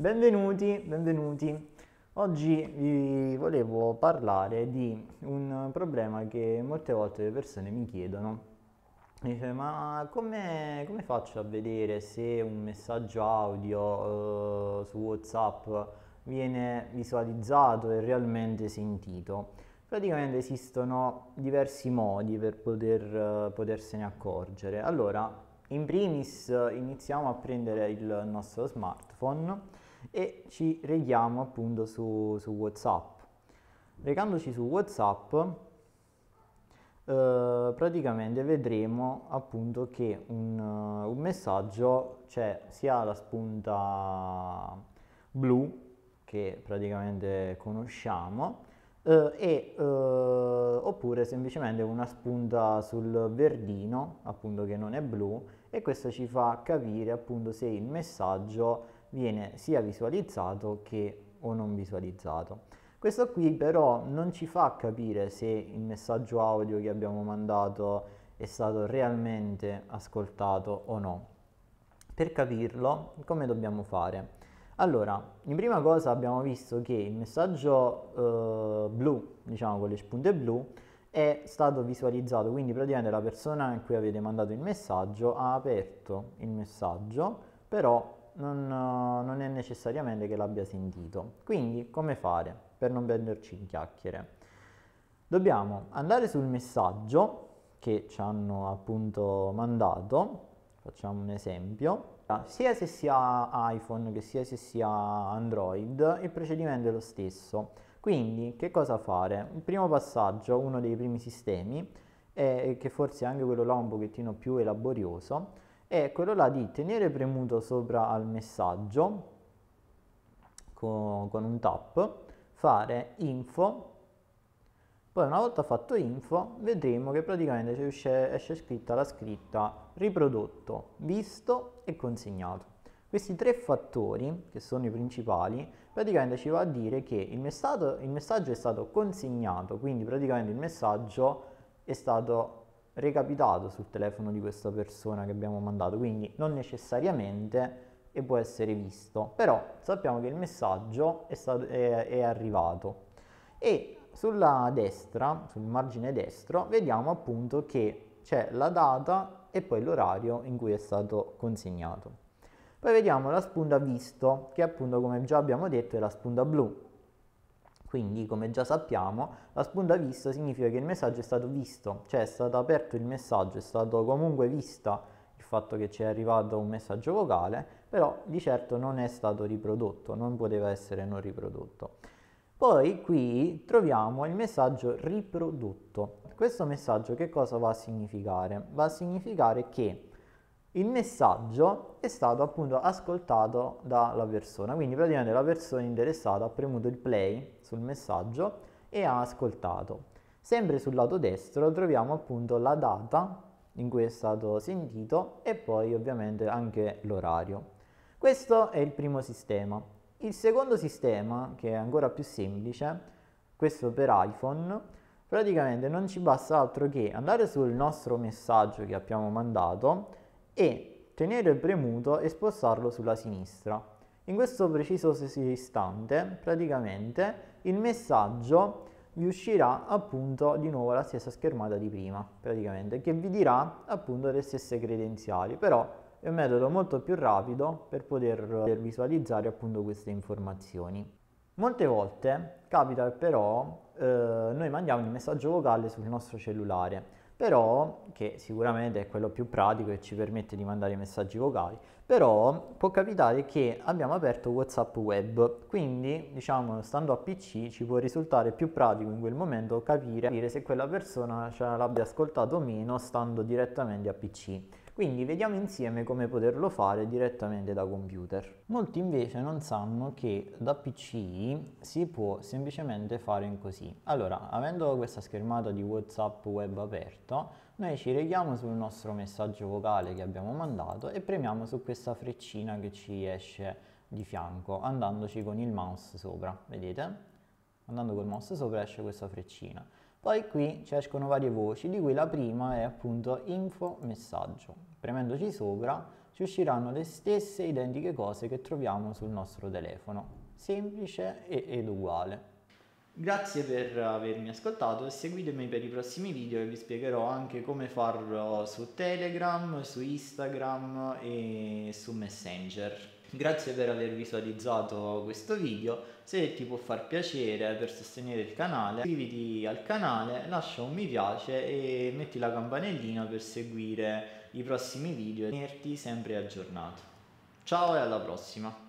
Benvenuti, benvenuti. Oggi vi volevo parlare di un problema che molte volte le persone mi chiedono. Dice, ma come, come faccio a vedere se un messaggio audio eh, su WhatsApp viene visualizzato e realmente sentito? Praticamente esistono diversi modi per poter, eh, potersene accorgere. Allora, in primis eh, iniziamo a prendere il nostro smartphone e ci reghiamo appunto su, su Whatsapp. Regandoci su Whatsapp eh, praticamente vedremo appunto che un, eh, un messaggio c'è sia la spunta blu che praticamente conosciamo eh, e, eh, oppure semplicemente una spunta sul verdino appunto che non è blu e questo ci fa capire appunto se il messaggio viene sia visualizzato che o non visualizzato. Questo qui però non ci fa capire se il messaggio audio che abbiamo mandato è stato realmente ascoltato o no. Per capirlo, come dobbiamo fare? Allora, in prima cosa abbiamo visto che il messaggio eh, blu, diciamo con le spunte blu, è stato visualizzato, quindi praticamente la persona a cui avete mandato il messaggio ha aperto il messaggio, però non, eh, non è necessariamente che l'abbia sentito. Quindi come fare per non perderci in chiacchiere? Dobbiamo andare sul messaggio che ci hanno appunto mandato, facciamo un esempio, sia se sia iPhone che sia se sia Android il procedimento è lo stesso. Quindi che cosa fare? Il primo passaggio, uno dei primi sistemi, è, che forse anche quello là un pochettino più laborioso, è quello là di tenere premuto sopra al messaggio con, con un tap, fare info, poi una volta fatto info vedremo che praticamente esce, esce scritta la scritta riprodotto, visto e consegnato. Questi tre fattori, che sono i principali, praticamente ci va a dire che il messaggio, il messaggio, è stato consegnato, quindi praticamente il messaggio è stato recapitato sul telefono di questa persona che abbiamo mandato, quindi non necessariamente e può essere visto, però sappiamo che il messaggio è, stato, è, è arrivato e sulla destra, sul margine destro, vediamo appunto che c'è la data e poi l'orario in cui è stato consegnato. Poi vediamo la spunta visto, che appunto come già abbiamo detto è la spunta blu, quindi, come già sappiamo, la spunta vista significa che il messaggio è stato visto, cioè è stato aperto il messaggio, è stato comunque visto il fatto che ci è arrivato un messaggio vocale, però di certo non è stato riprodotto, non poteva essere non riprodotto. Poi qui troviamo il messaggio riprodotto. Questo messaggio che cosa va a significare? Va a significare che il messaggio è stato appunto ascoltato dalla persona, quindi praticamente la persona interessata ha premuto il play sul messaggio e ha ascoltato. Sempre sul lato destro troviamo appunto la data in cui è stato sentito e poi ovviamente anche l'orario. Questo è il primo sistema. Il secondo sistema, che è ancora più semplice, questo per iPhone, praticamente non ci basta altro che andare sul nostro messaggio che abbiamo mandato e tenere premuto e spostarlo sulla sinistra. In questo preciso istante praticamente il messaggio vi uscirà appunto di nuovo la stessa schermata di prima praticamente che vi dirà appunto le stesse credenziali però è un metodo molto più rapido per poter visualizzare appunto queste informazioni. Molte volte capita però eh, noi mandiamo il messaggio vocale sul nostro cellulare però che sicuramente è quello più pratico e ci permette di mandare messaggi vocali, però può capitare che abbiamo aperto WhatsApp web, quindi diciamo stando a PC ci può risultare più pratico in quel momento capire se quella persona l'abbia ascoltato o meno stando direttamente a PC. Quindi vediamo insieme come poterlo fare direttamente da computer. Molti invece non sanno che da PC si può semplicemente fare in così. Allora, avendo questa schermata di WhatsApp web aperta, noi ci reghiamo sul nostro messaggio vocale che abbiamo mandato e premiamo su questa freccina che ci esce di fianco, andandoci con il mouse sopra, vedete? Andando col mouse sopra esce questa freccina. Poi qui ci escono varie voci, di cui la prima è appunto info messaggio. Premendoci sopra ci usciranno le stesse identiche cose che troviamo sul nostro telefono. Semplice ed uguale. Grazie per avermi ascoltato e seguitemi per i prossimi video e vi spiegherò anche come farlo su Telegram, su Instagram e su Messenger. Grazie per aver visualizzato questo video, se ti può far piacere per sostenere il canale iscriviti al canale, lascia un mi piace e metti la campanellina per seguire i prossimi video e tenerti sempre aggiornato. Ciao e alla prossima!